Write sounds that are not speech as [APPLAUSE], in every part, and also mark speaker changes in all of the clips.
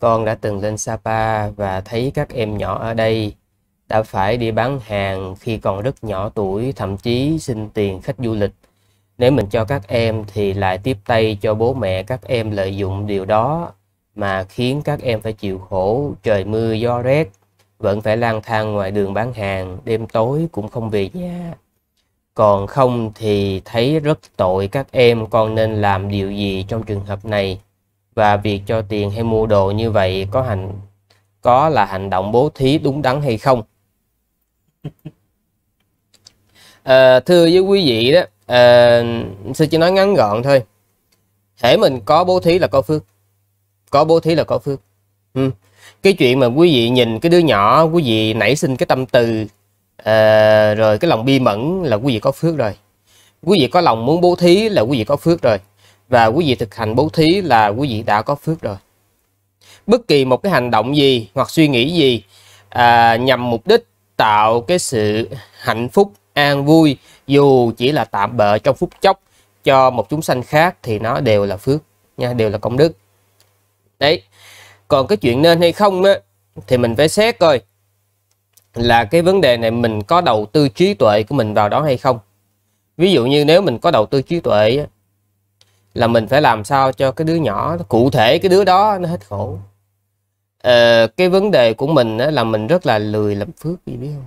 Speaker 1: Con đã từng lên Sapa và thấy các em nhỏ ở đây đã phải đi bán hàng khi còn rất nhỏ tuổi, thậm chí xin tiền khách du lịch. Nếu mình cho các em thì lại tiếp tay cho bố mẹ các em lợi dụng điều đó mà khiến các em phải chịu khổ, trời mưa gió rét, vẫn phải lang thang ngoài đường bán hàng, đêm tối cũng không về nhà. Còn không thì thấy rất tội các em, con nên làm điều gì trong trường hợp này? và việc cho tiền hay mua đồ như vậy có hành có là hành động bố thí đúng đắn hay không à, [LAUGHS] thưa với quý vị đó à, ờ, sư chỉ nói ngắn gọn thôi thể mình có bố thí là có phước có bố thí là có phước ừ. cái chuyện mà quý vị nhìn cái đứa nhỏ quý vị nảy sinh cái tâm từ à, rồi cái lòng bi mẫn là quý vị có phước rồi quý vị có lòng muốn bố thí là quý vị có phước rồi và quý vị thực hành bố thí là quý vị đã có phước rồi. Bất kỳ một cái hành động gì hoặc suy nghĩ gì à, nhằm mục đích tạo cái sự hạnh phúc, an vui dù chỉ là tạm bợ trong phút chốc cho một chúng sanh khác thì nó đều là phước nha, đều là công đức. Đấy. Còn cái chuyện nên hay không á thì mình phải xét coi là cái vấn đề này mình có đầu tư trí tuệ của mình vào đó hay không. Ví dụ như nếu mình có đầu tư trí tuệ là mình phải làm sao cho cái đứa nhỏ cụ thể cái đứa đó nó hết khổ ờ, cái vấn đề của mình á, là mình rất là lười làm phước gì biết không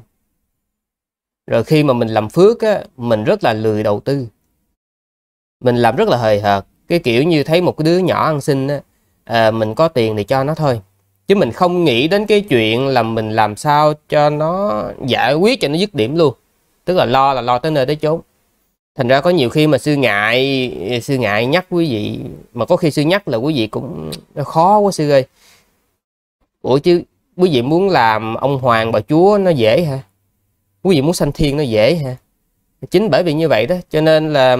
Speaker 1: rồi khi mà mình làm phước á, mình rất là lười đầu tư mình làm rất là hời hợt cái kiểu như thấy một cái đứa nhỏ ăn xin á, à, mình có tiền thì cho nó thôi chứ mình không nghĩ đến cái chuyện là mình làm sao cho nó giải quyết cho nó dứt điểm luôn tức là lo là lo tới nơi tới chốn thành ra có nhiều khi mà sư ngại sư ngại nhắc quý vị mà có khi sư nhắc là quý vị cũng nó khó quá sư ơi ủa chứ quý vị muốn làm ông hoàng bà chúa nó dễ hả quý vị muốn sanh thiên nó dễ hả chính bởi vì như vậy đó cho nên là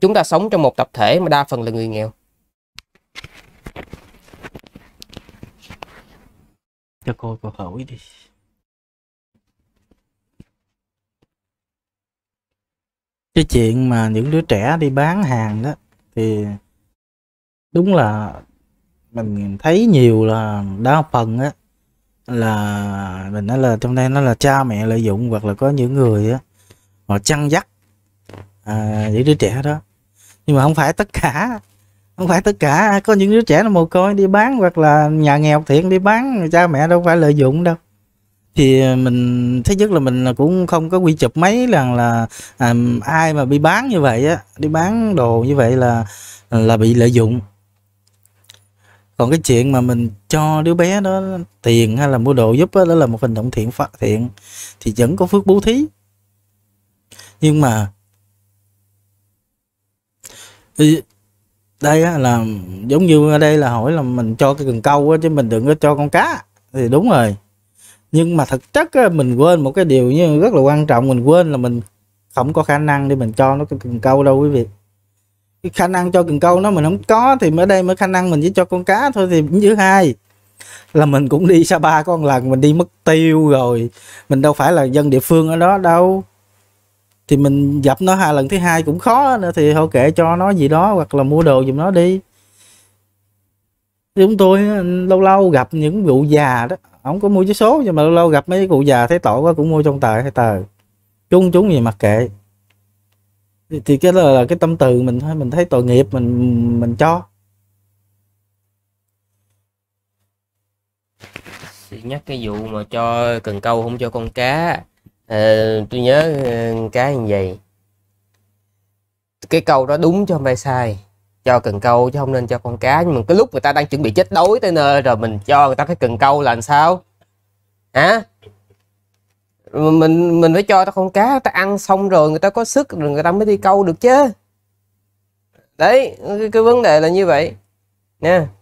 Speaker 1: chúng ta sống trong một tập thể mà đa phần là người nghèo
Speaker 2: cho cô câu hỏi đi cái chuyện mà những đứa trẻ đi bán hàng đó thì đúng là mình thấy nhiều là đa phần á là mình nói là trong đây nó là cha mẹ lợi dụng hoặc là có những người á họ chăn dắt à, những đứa trẻ đó nhưng mà không phải tất cả không phải tất cả có những đứa trẻ nó mồ côi đi bán hoặc là nhà nghèo thiện đi bán cha mẹ đâu phải lợi dụng đâu thì ờ, mình thứ nhất là mình cũng không có quy chụp mấy rằng là à, ai mà bị bán như vậy á đi bán đồ như vậy là là bị lợi dụng còn cái chuyện mà mình cho đứa bé đó tiền hay là mua đồ giúp đó, đó là một hành động thiện phát thiện thì vẫn có phước bố thí nhưng mà đây là giống như ở đây là hỏi là mình cho cái cần câu á, chứ mình đừng có cho con cá thì đúng rồi nhưng mà thực chất á, mình quên một cái điều như rất là quan trọng mình quên là mình không có khả năng để mình cho nó cái cần câu đâu quý vị cái khả năng cho cần câu nó mình không có thì mới đây mới khả năng mình chỉ cho con cá thôi thì cũng thứ hai là mình cũng đi xa ba con lần mình đi mất tiêu rồi mình đâu phải là dân địa phương ở đó đâu thì mình gặp nó hai lần thứ hai cũng khó nữa thì thôi kệ cho nó gì đó hoặc là mua đồ giùm nó đi chúng tôi lâu lâu gặp những vụ già đó không có mua vé số nhưng mà lâu lâu gặp mấy cụ già thấy tội quá cũng mua trong tờ hay tờ chung chúng gì mặc kệ thì, thì cái là, là cái tâm từ mình thôi mình thấy tội nghiệp mình mình cho
Speaker 1: nhắc cái vụ mà cho cần câu không cho con cá à, tôi nhớ ờ, cá như vậy cái câu đó đúng cho không sai cho cần câu chứ không nên cho con cá nhưng mà cái lúc người ta đang chuẩn bị chết đói tới nơi rồi mình cho người ta cái cần câu là làm sao hả mình mình phải cho ta con cá ta ăn xong rồi người ta có sức rồi người ta mới đi câu được chứ đấy cái, cái vấn đề là như vậy nha